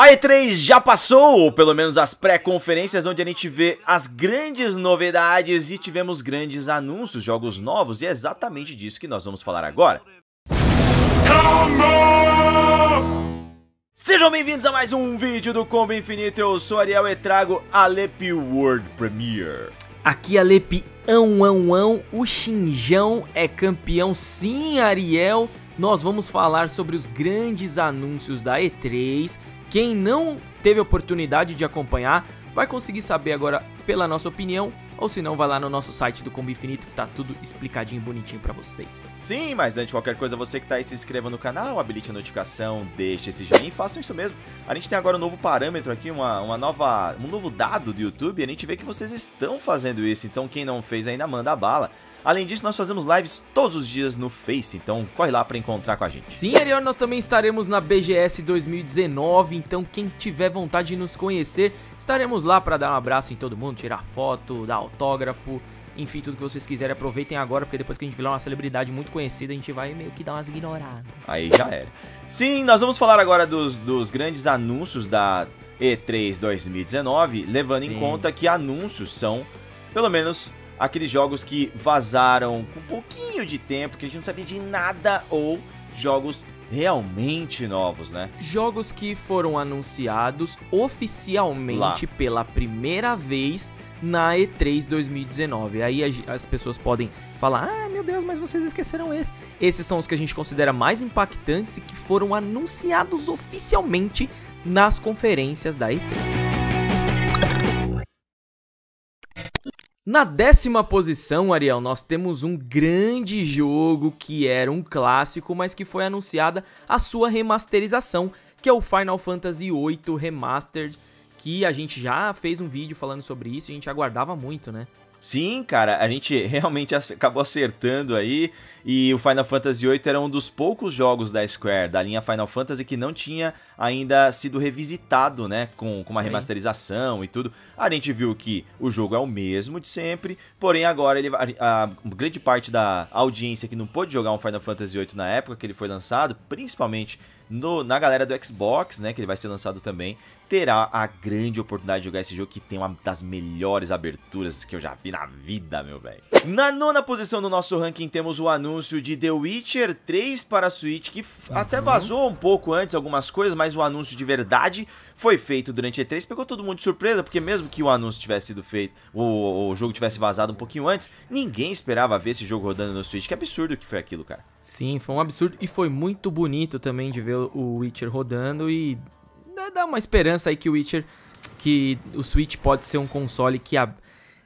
A E3 já passou, ou pelo menos as pré-conferências, onde a gente vê as grandes novidades e tivemos grandes anúncios, jogos novos, e é exatamente disso que nós vamos falar agora. Sejam bem-vindos a mais um vídeo do Combo Infinito, eu sou Ariel e trago Alep World Premiere. Aqui Alep, ão, ão, ão, o Xinjão é campeão sim, Ariel. Nós vamos falar sobre os grandes anúncios da E3 quem não teve oportunidade de acompanhar vai conseguir saber agora pela nossa opinião ou se não, vai lá no nosso site do Combo Infinito que tá tudo explicadinho, bonitinho para vocês. Sim, mas antes de qualquer coisa, você que tá aí, se inscreva no canal, habilite a notificação, deixe esse joinha e façam isso mesmo. A gente tem agora um novo parâmetro aqui, uma, uma nova, um novo dado do YouTube e a gente vê que vocês estão fazendo isso, então quem não fez ainda manda a bala. Além disso, nós fazemos lives todos os dias no Face, então corre lá para encontrar com a gente. Sim, Ariel, nós também estaremos na BGS 2019, então quem tiver vontade de nos conhecer, estaremos lá para dar um abraço em todo mundo, tirar foto, dar autógrafo, enfim, tudo que vocês quiserem, aproveitem agora, porque depois que a gente virar uma celebridade muito conhecida, a gente vai meio que dar umas ignoradas. Aí já era. Sim, nós vamos falar agora dos, dos grandes anúncios da E3 2019, levando Sim. em conta que anúncios são, pelo menos aqueles jogos que vazaram com pouquinho de tempo, que a gente não sabia de nada, ou jogos realmente novos, né? Jogos que foram anunciados oficialmente Lá. pela primeira vez na E3 2019. Aí as pessoas podem falar: "Ah, meu Deus, mas vocês esqueceram esse". Esses são os que a gente considera mais impactantes e que foram anunciados oficialmente nas conferências da E3. Na décima posição, Ariel, nós temos um grande jogo que era um clássico, mas que foi anunciada a sua remasterização, que é o Final Fantasy VIII Remastered, que a gente já fez um vídeo falando sobre isso e a gente aguardava muito, né? Sim, cara, a gente realmente acabou acertando aí. E o Final Fantasy VIII era um dos poucos jogos da Square, da linha Final Fantasy, que não tinha ainda sido revisitado, né? Com, com uma Sim. remasterização e tudo. A gente viu que o jogo é o mesmo de sempre, porém agora ele, a, a grande parte da audiência que não pôde jogar um Final Fantasy VIII na época que ele foi lançado, principalmente no, na galera do Xbox, né, que ele vai ser lançado também, terá a grande oportunidade de jogar esse jogo que tem uma das melhores aberturas que eu já vi na vida, meu velho. Na nona posição do nosso ranking temos o anúncio de The Witcher 3 para a Switch, que uhum. até vazou um pouco antes algumas coisas, mas o anúncio de verdade foi feito durante E3, pegou todo mundo de surpresa, porque mesmo que o anúncio tivesse sido feito, o, o jogo tivesse vazado um pouquinho antes, ninguém esperava ver esse jogo rodando no Switch, que absurdo que foi aquilo, cara. Sim, foi um absurdo e foi muito bonito também de ver o Witcher rodando e dá uma esperança aí que o Witcher, que o Switch pode ser um console que, a,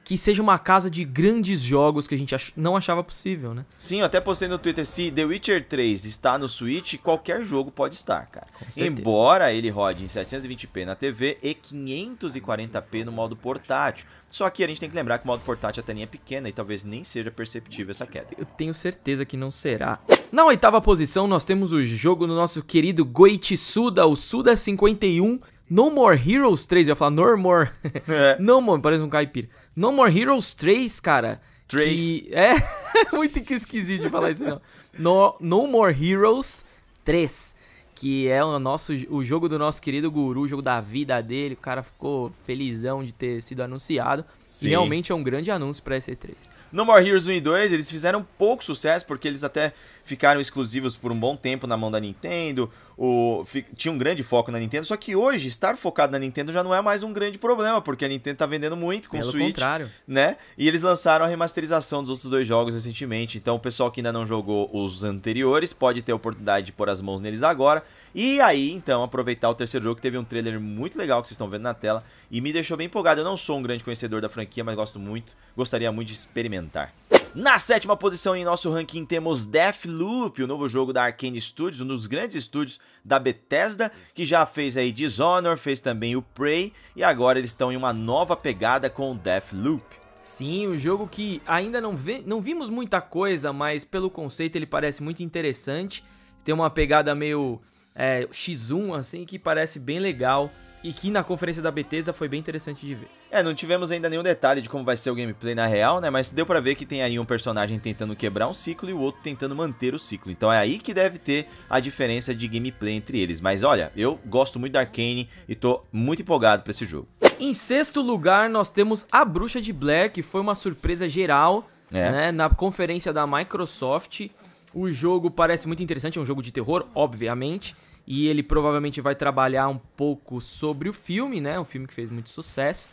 que seja uma casa de grandes jogos que a gente ach não achava possível, né? Sim, eu até postei no Twitter, se The Witcher 3 está no Switch, qualquer jogo pode estar, cara. Embora ele rode em 720p na TV e 540p no modo portátil. Só que a gente tem que lembrar que o modo portátil a telinha é pequena e talvez nem seja perceptível essa queda. Eu tenho certeza que não será. Na oitava posição, nós temos o jogo do nosso querido Goichi Suda, o Suda 51, No More Heroes 3, eu ia falar No More. É. no More, parece um caipira. No More Heroes 3, cara. Trace. Que é, é muito esquisito de falar isso, não. No, no More Heroes 3 que é o nosso o jogo do nosso querido guru, o jogo da vida dele. O cara ficou felizão de ter sido anunciado. Sim. realmente é um grande anúncio para esse 3 No More Heroes 1 e 2, eles fizeram pouco sucesso porque eles até ficaram exclusivos por um bom tempo na mão da Nintendo o, tinha um grande foco na Nintendo, só que hoje estar focado na Nintendo já não é mais um grande problema, porque a Nintendo tá vendendo muito com Pelo o Switch, contrário. né? E eles lançaram a remasterização dos outros dois jogos recentemente, então o pessoal que ainda não jogou os anteriores pode ter a oportunidade de pôr as mãos neles agora. E aí, então, aproveitar o terceiro jogo que teve um trailer muito legal que vocês estão vendo na tela e me deixou bem empolgado. Eu não sou um grande conhecedor da franquia, mas gosto muito, gostaria muito de experimentar. Na sétima posição em nosso ranking temos Deathloop, o novo jogo da Arkane Studios, um dos grandes estúdios da Bethesda, que já fez aí Dishonor, fez também o Prey, e agora eles estão em uma nova pegada com o Deathloop. Sim, o um jogo que ainda não, vi, não vimos muita coisa, mas pelo conceito ele parece muito interessante. Tem uma pegada meio é, X1, assim, que parece bem legal e que na conferência da Bethesda foi bem interessante de ver. É, não tivemos ainda nenhum detalhe de como vai ser o gameplay na real, né? Mas deu para ver que tem aí um personagem tentando quebrar um ciclo e o outro tentando manter o ciclo. Então é aí que deve ter a diferença de gameplay entre eles. Mas olha, eu gosto muito da Arkane e tô muito empolgado para esse jogo. Em sexto lugar, nós temos A Bruxa de Blair, que foi uma surpresa geral, é. né? Na conferência da Microsoft. O jogo parece muito interessante, é um jogo de terror, obviamente e ele provavelmente vai trabalhar um pouco sobre o filme, né? Um filme que fez muito sucesso.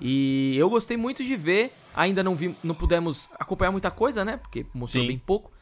E eu gostei muito de ver, ainda não vi, não pudemos acompanhar muita coisa, né? Porque mostrou Sim. bem pouco.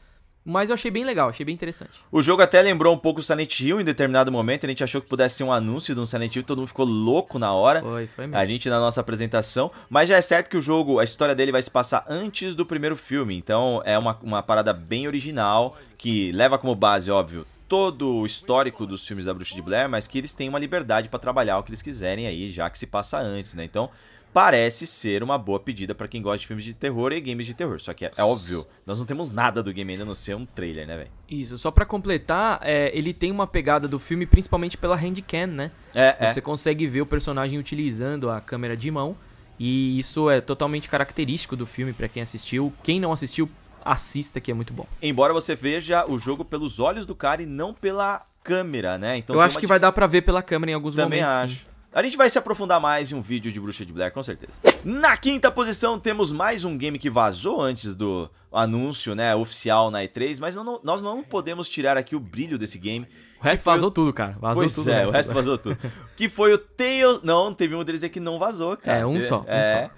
Mas eu achei bem legal, achei bem interessante. O jogo até lembrou um pouco o Silent Hill em determinado momento. A gente achou que pudesse ser um anúncio de um Silent Hill, todo mundo ficou louco na hora. Foi, foi mesmo. A gente na nossa apresentação. Mas já é certo que o jogo, a história dele vai se passar antes do primeiro filme. Então é uma, uma parada bem original, que leva como base, óbvio, todo o histórico dos filmes da Bruxa de Blair, mas que eles têm uma liberdade para trabalhar o que eles quiserem aí, já que se passa antes, né? Então, parece ser uma boa pedida para quem gosta de filmes de terror e games de terror. Só que é, é óbvio, nós não temos nada do game ainda, a não ser um trailer, né, velho? Isso, só para completar, é, ele tem uma pegada do filme principalmente pela handcam, né? É, é. Você é. consegue ver o personagem utilizando a câmera de mão. E isso é totalmente característico do filme para quem assistiu. Quem não assistiu, assista que é muito bom. Embora você veja o jogo pelos olhos do cara e não pela câmera, né? Então Eu acho que dif... vai dar para ver pela câmera em alguns Também momentos. Também acho. Sim. A gente vai se aprofundar mais em um vídeo de Bruxa de Blair, com certeza. Na quinta posição, temos mais um game que vazou antes do, anúncio né, oficial na E3, mas não, não, nós não podemos tirar aqui o brilho desse game. O resto vazou o... tudo, cara. Vazou pois tudo. É, o resto, vazou tudo. que foi o Tales. Não, teve um deles aqui que não vazou, cara. É, um só. É. Um só.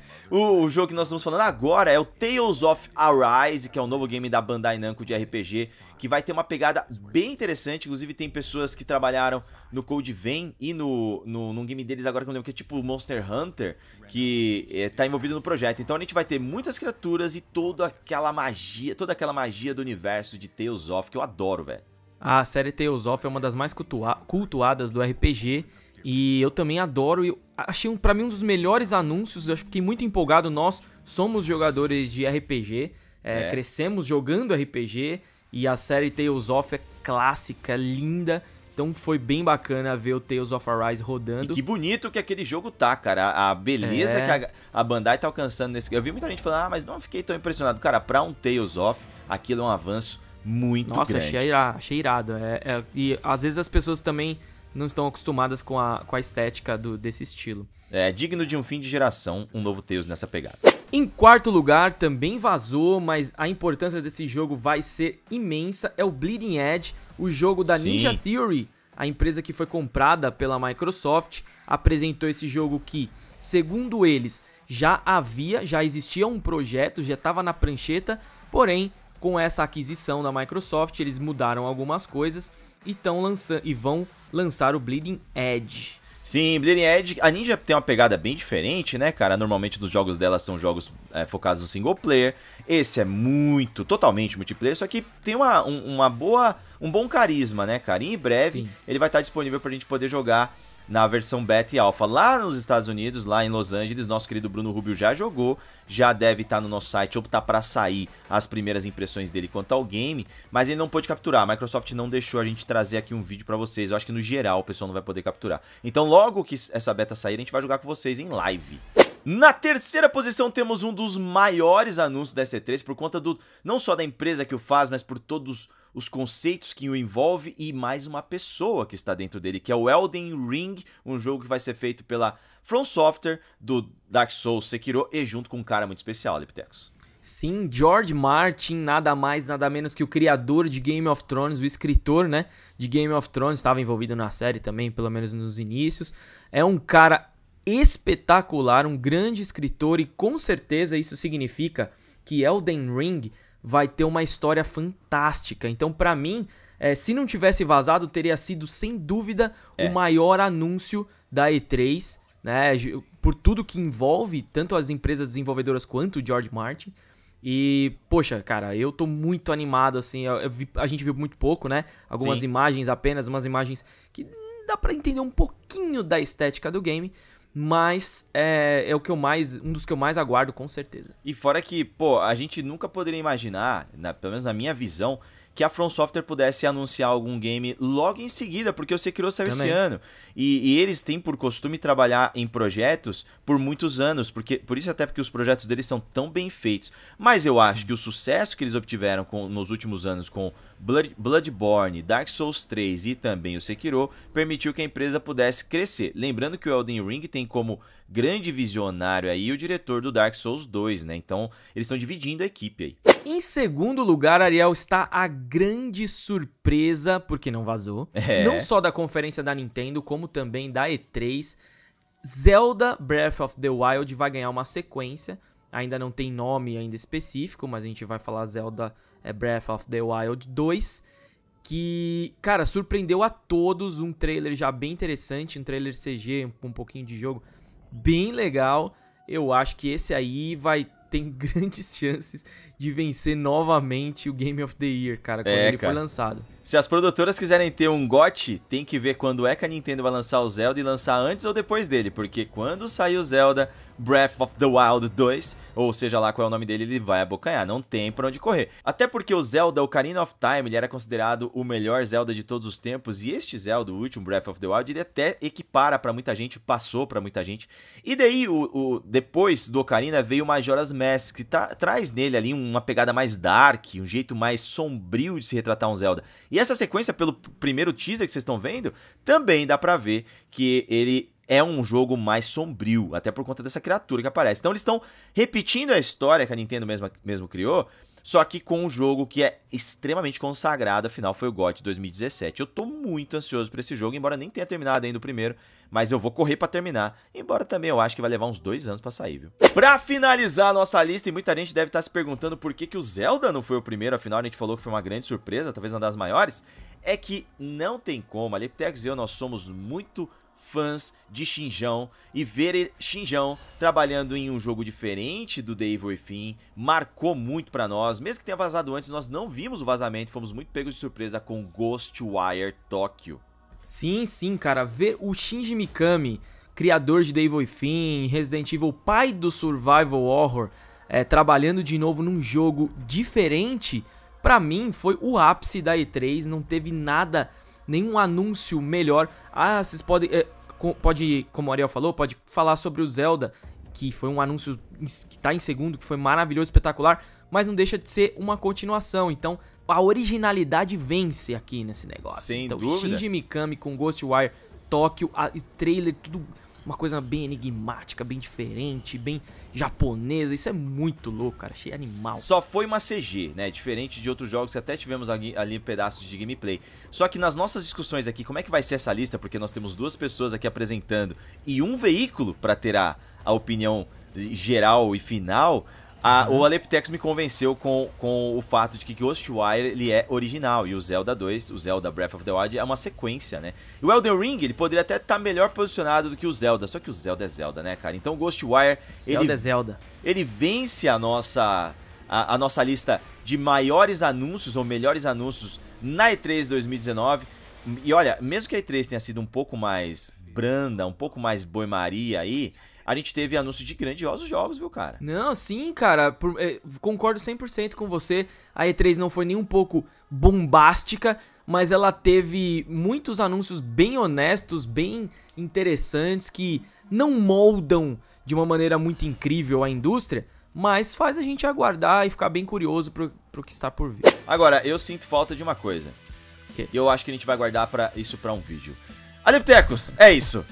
O, o, jogo que nós estamos falando agora é o Tales of Arise, que é o um novo game da Bandai Namco de RPG, que vai ter uma pegada bem interessante. Inclusive, tem pessoas que trabalharam no Code Vein e no, no, num game deles agora que eu lembro que é tipo Monster Hunter, que é, tá envolvido no projeto. Então a gente vai ter muitas criaturas e toda aquela magia, toda aquela magia do universo de Tales of que eu adoro, velho. A série Tales of é uma das mais cultua cultuadas do RPG e eu também adoro. Eu achei para mim um dos melhores anúncios. Eu fiquei muito empolgado. Nós somos jogadores de RPG, é, é. crescemos jogando RPG e a série Tales of é clássica, linda. Então foi bem bacana ver o Tales of Arise rodando. E que bonito que aquele jogo tá, cara. A, beleza é. que a, a, Bandai tá alcançando nesse. Eu vi muita gente falando, ah, mas não fiquei tão impressionado. Cara, pra um Tales of, aquilo é um avanço muito Nossa, grande. Nossa, achei, irado. É, é, e às vezes as pessoas também não estão acostumadas com a, com a estética do, desse estilo. É digno de um fim de geração, um novo Tails nessa pegada. Em quarto lugar, também vazou, mas a importância desse jogo vai ser imensa, é o Bleeding Edge, o jogo da Sim. Ninja Theory, a empresa que foi comprada pela Microsoft, apresentou esse jogo que, segundo eles, já havia, já existia um projeto, já estava na prancheta, porém, com essa aquisição da Microsoft, eles mudaram algumas coisas e, lançando, e vão lançar o Bleeding Edge. Sim, Bleeding Edge, a Ninja tem uma pegada bem diferente, né, cara? Normalmente dos jogos dela são jogos é, focados no single player. Esse é muito, totalmente multiplayer, só que tem uma, um, uma boa, um bom carisma, né, cara? E em breve Sim. ele vai estar disponível pra gente poder jogar na versão beta e alfa. Lá nos Estados Unidos, lá em Los Angeles, nosso querido Bruno Rubio já jogou, já deve estar tá no nosso site ou tá para sair as primeiras impressões dele quanto ao game, mas ele não pôde capturar. A Microsoft não deixou a gente trazer aqui um vídeo para vocês. Eu acho que no geral o pessoal não vai poder capturar. Então logo que essa beta sair, a gente vai jogar com vocês em live. Na terceira posição temos um dos maiores anúncios da E3 por conta do não só da empresa que o faz, mas por todos os conceitos que o envolve e mais uma pessoa que está dentro dele, que é o Elden Ring, um jogo que vai ser feito pela From Software do Dark Souls Sekiro e junto com um cara muito especial, Liptecos. Sim, George Martin, nada mais, nada menos que o criador de Game of Thrones, o escritor, né, de Game of Thrones, estava envolvido na série também, pelo menos nos inícios. É um cara espetacular, um grande escritor e com certeza isso significa que Elden Ring vai ter uma história fantástica. Então, para mim, é, se não tivesse vazado, teria sido sem dúvida é. o maior anúncio da E3, né? Por tudo que envolve tanto as empresas desenvolvedoras quanto o George Martin. E, poxa, cara, eu tô muito animado, assim. Eu, eu vi, a gente viu muito pouco, né? Algumas Sim. imagens apenas, umas imagens que dá para entender um pouquinho da estética do game mas é, é o que eu mais, um dos que eu mais aguardo com certeza. E fora que, pô, a gente nunca poderia imaginar, na, pelo menos na minha visão, que a From Software pudesse anunciar algum game logo em seguida, porque o Sekiro saiu esse ano. E, e, eles têm por costume trabalhar em projetos por muitos anos, porque por isso até porque os projetos deles são tão bem feitos. Mas eu acho Sim. que o sucesso que eles obtiveram com, nos últimos anos com Blood, Bloodborne, Dark Souls 3 e também o Sekiro permitiu que a empresa pudesse crescer. Lembrando que o Elden Ring tem como grande visionário aí o diretor do Dark Souls 2, né? Então, eles estão dividindo a equipe aí. Em segundo lugar, Ariel está a grande surpresa, porque não vazou, é. não só da conferência da Nintendo, como também da E3. Zelda Breath of the Wild vai ganhar uma sequência, ainda não tem nome ainda específico, mas a gente vai falar Zelda é, Breath of the Wild 2, que, cara, surpreendeu a todos, um trailer já bem interessante, um trailer CG, um pouquinho de jogo bem legal. Eu acho que esse aí vai tem grandes chances de vencer novamente o Game of the Year, cara, quando é, ele cara. for lançado. Se as produtoras quiserem ter um GOT, tem que ver quando é que a Nintendo vai lançar o Zelda e lançar antes ou depois dele, porque quando sair o Zelda, Breath of the Wild 2, ou seja lá qual é o nome dele, ele vai abocanhar, não tem pra onde correr. Até porque o Zelda Ocarina of Time, ele era considerado o melhor Zelda de todos os tempos, e este Zelda, o último Breath of the Wild, ele até equipara pra muita gente, passou pra muita gente. E daí, o, o depois do Ocarina, veio o Majora's Mask, que tá, traz nele ali uma pegada mais dark, um jeito mais sombrio de se retratar um Zelda. E essa sequência, pelo primeiro teaser que vocês estão vendo, também dá pra ver que ele é um jogo mais sombrio, até por conta dessa criatura que aparece. Então eles estão repetindo a história que a Nintendo mesma, mesmo criou, só que com um jogo que é extremamente consagrado, afinal foi o GOT 2017. Eu tô muito ansioso para esse jogo, embora nem tenha terminado ainda o primeiro, mas eu vou correr para terminar, embora também eu acho que vai levar uns dois anos para sair, viu? Pra finalizar a nossa lista, e muita gente deve estar tá se perguntando por que, que o Zelda não foi o primeiro, afinal a gente falou que foi uma grande surpresa, talvez uma das maiores, é que não tem como, a Leptex e eu, nós somos muito fãs de Xinjão e ver Xinjão trabalhando em um jogo diferente do Dave Evil marcou muito para nós. Mesmo que tenha vazado antes, nós não vimos o vazamento, fomos muito pegos de surpresa com Ghostwire Tokyo. Sim, sim, cara, ver o Shinji Mikami, criador de Dave Evil Resident Evil, pai do survival horror, é, trabalhando de novo num jogo diferente, para mim foi o ápice da E3, não teve nada nenhum anúncio melhor. Ah, vocês podem. É, pode, como o Ariel falou, pode falar sobre o Zelda, que foi um anúncio que tá em segundo, que foi maravilhoso, espetacular, mas não deixa de ser uma continuação. Então, a originalidade vence aqui nesse negócio. Sem então, dúvida. Shinji Mikami com Ghostwire, Tóquio, a, trailer, tudo uma coisa bem enigmática, bem diferente, bem japonesa. Isso é muito louco, cara. Achei animal. Só foi uma CG, né? Diferente de outros jogos que até tivemos ali, ali pedaços de gameplay. Só que nas nossas discussões aqui, como é que vai ser essa lista? Porque nós temos duas pessoas aqui apresentando e um veículo para ter a, a opinião geral e final. A, o uhum. Aleptex me convenceu com, com o fato de que Ghostwire ele é original e o Zelda 2, o Zelda Breath of the Wild é uma sequência, né? E o Elden Ring, ele poderia até estar tá melhor posicionado do que o Zelda, só que o Zelda é Zelda, né, cara? Então o Ghostwire, Zelda ele é Zelda. Ele vence a nossa a, a nossa lista de maiores anúncios ou melhores anúncios na E3 2019. E olha, mesmo que a E3 tenha sido um pouco mais branda, um pouco mais boi-maria aí, a gente teve anúncio de grandiosos jogos, viu, cara? Não, sim, cara. Por, é, concordo 100% com você. A E3 não foi nem um pouco bombástica, mas ela teve muitos anúncios bem honestos, bem interessantes, que não moldam de uma maneira muito incrível a indústria, mas faz a gente aguardar e ficar bem curioso pro, pro que está por vir. Agora, eu sinto falta de uma coisa. E eu acho que a gente vai guardar para isso para um vídeo. Adeptecos, é isso.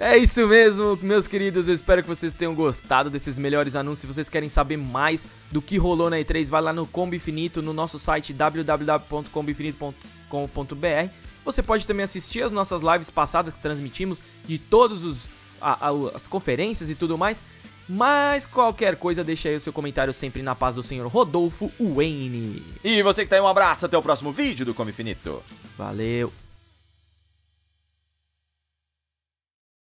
É isso mesmo, meus queridos. Eu espero que vocês tenham gostado desses melhores anúncios. Se vocês querem saber mais do que rolou na E3, vai lá no Combo Infinito, no nosso site www.comboinfinito.com.br. Você pode também assistir as nossas lives passadas que transmitimos de todos os as conferências e tudo mais. Mas qualquer coisa, deixa aí o seu comentário sempre na paz do senhor Rodolfo Wayne. E você que tá aí, um abraço, até o próximo vídeo do Combo Infinito. Valeu.